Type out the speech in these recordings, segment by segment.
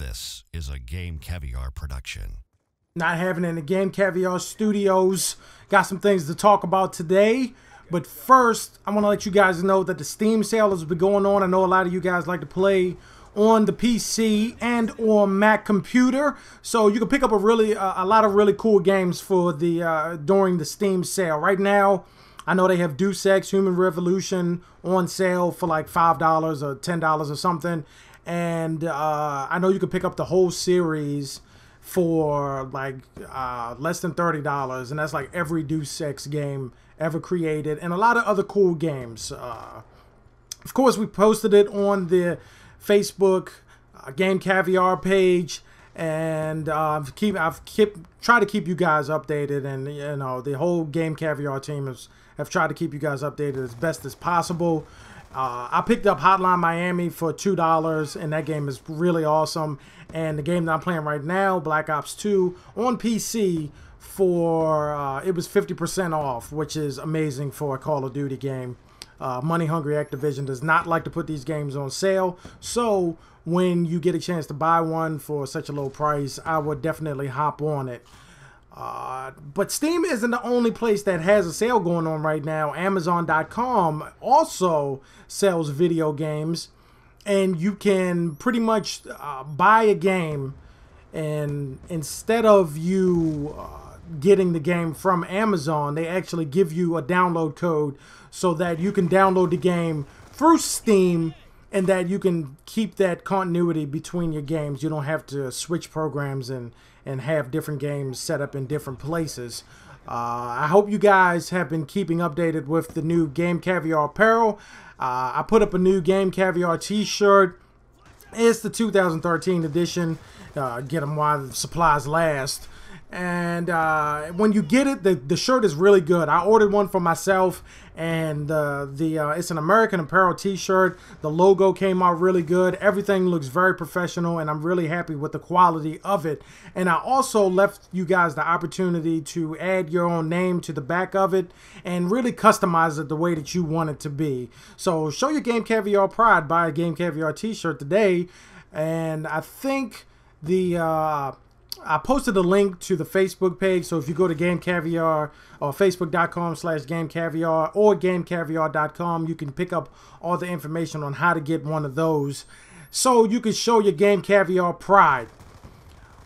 this is a Game Caviar production. Not having in the Game Caviar Studios. Got some things to talk about today. But first, I want to let you guys know that the Steam sale has been going on. I know a lot of you guys like to play on the PC and on Mac computer. So you can pick up a really uh, a lot of really cool games for the uh, during the Steam sale. Right now, I know they have Deus Ex Human Revolution on sale for like five dollars or ten dollars or something, and uh, I know you can pick up the whole series for like uh, less than thirty dollars, and that's like every Deus Ex game ever created, and a lot of other cool games. Uh, of course, we posted it on the Facebook uh, Game Caviar page and uh, keep I've kept try to keep you guys updated, and you know the whole Game Caviar team has have tried to keep you guys updated as best as possible. Uh, I picked up Hotline Miami for $2, and that game is really awesome. And the game that I'm playing right now, Black Ops 2, on PC for uh, it was 50% off, which is amazing for a Call of Duty game. Uh, money hungry Activision does not like to put these games on sale. So when you get a chance to buy one for such a low price, I would definitely hop on it. Uh, but Steam isn't the only place that has a sale going on right now. Amazon.com also sells video games, and you can pretty much uh, buy a game, and instead of you uh, getting the game from Amazon, they actually give you a download code so that you can download the game through Steam and that you can keep that continuity between your games. You don't have to switch programs and and have different games set up in different places. Uh, I hope you guys have been keeping updated with the new Game Caviar apparel. Uh, I put up a new Game Caviar T-shirt. It's the 2013 edition. Uh, get them while the supplies last and uh, when you get it, the, the shirt is really good. I ordered one for myself, and uh, the uh, it's an American Apparel T-shirt. The logo came out really good. Everything looks very professional, and I'm really happy with the quality of it. And I also left you guys the opportunity to add your own name to the back of it and really customize it the way that you want it to be. So show your Game Caviar pride. Buy a Game Caviar T-shirt today, and I think the uh, I posted a link to the Facebook page, so if you go to Game Caviar or facebook.com slash Game Caviar or GameCaviar.com, you can pick up all the information on how to get one of those so you can show your Game Caviar pride.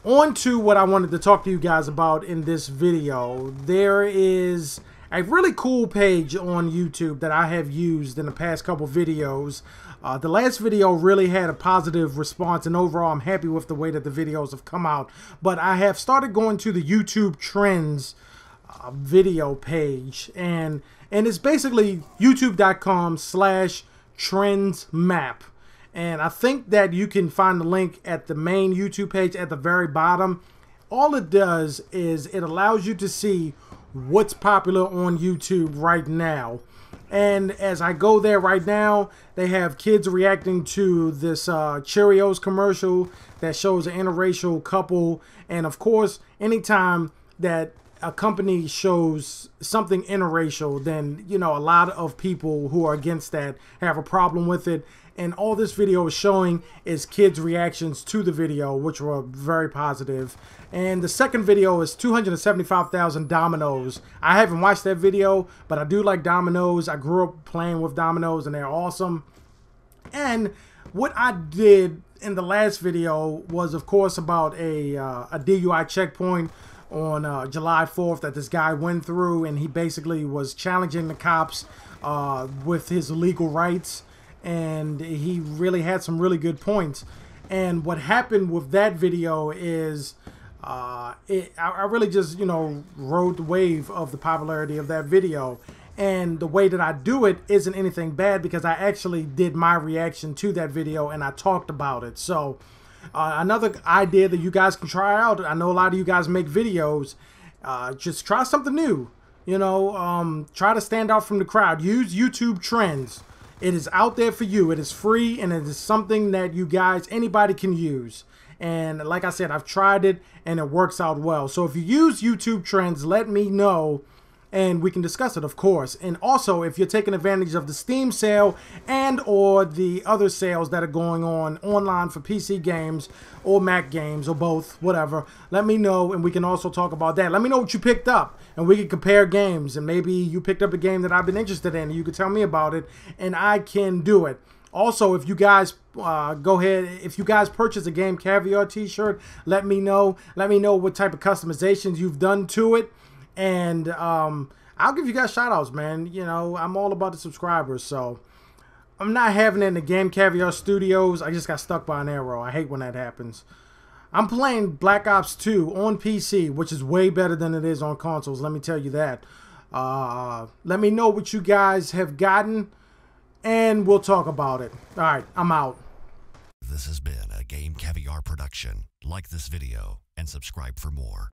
On to what I wanted to talk to you guys about in this video. There is a really cool page on YouTube that I have used in the past couple videos. Uh, the last video really had a positive response and overall I'm happy with the way that the videos have come out. But I have started going to the YouTube trends uh, video page and and it's basically youtube.com slash trends map. And I think that you can find the link at the main YouTube page at the very bottom. All it does is it allows you to see what's popular on YouTube right now. And as I go there right now, they have kids reacting to this uh, Cheerios commercial that shows an interracial couple. And of course, anytime that a company shows something interracial, then you know a lot of people who are against that have a problem with it. And all this video is showing is kids' reactions to the video, which were very positive. And the second video is 275,000 dominoes. I haven't watched that video, but I do like dominoes. I grew up playing with dominoes, and they're awesome. And what I did in the last video was, of course, about a uh, a DUI checkpoint on uh, July 4th that this guy went through, and he basically was challenging the cops uh, with his legal rights, and he really had some really good points. And what happened with that video is, uh, it, I, I really just you know rode the wave of the popularity of that video. And the way that I do it isn't anything bad because I actually did my reaction to that video and I talked about it. So uh, another idea that you guys can try out. I know a lot of you guys make videos. Uh, just try something new. You know, um, try to stand out from the crowd. Use YouTube trends. It is out there for you. It is free and it is something that you guys, anybody can use. And like I said, I've tried it and it works out well. So if you use YouTube trends, let me know and we can discuss it, of course. And also, if you're taking advantage of the Steam sale and or the other sales that are going on online for PC games or Mac games or both, whatever, let me know and we can also talk about that. Let me know what you picked up and we can compare games and maybe you picked up a game that I've been interested in. You could tell me about it and I can do it. Also, if you guys uh, go ahead, if you guys purchase a Game Caviar t-shirt, let me know. Let me know what type of customizations you've done to it. And um, I'll give you guys shout outs, man. You know, I'm all about the subscribers, so I'm not having it in the Game Caviar Studios. I just got stuck by an arrow. I hate when that happens. I'm playing Black Ops 2 on PC, which is way better than it is on consoles, let me tell you that. Uh, let me know what you guys have gotten, and we'll talk about it. All right, I'm out. This has been a Game Caviar production. Like this video and subscribe for more.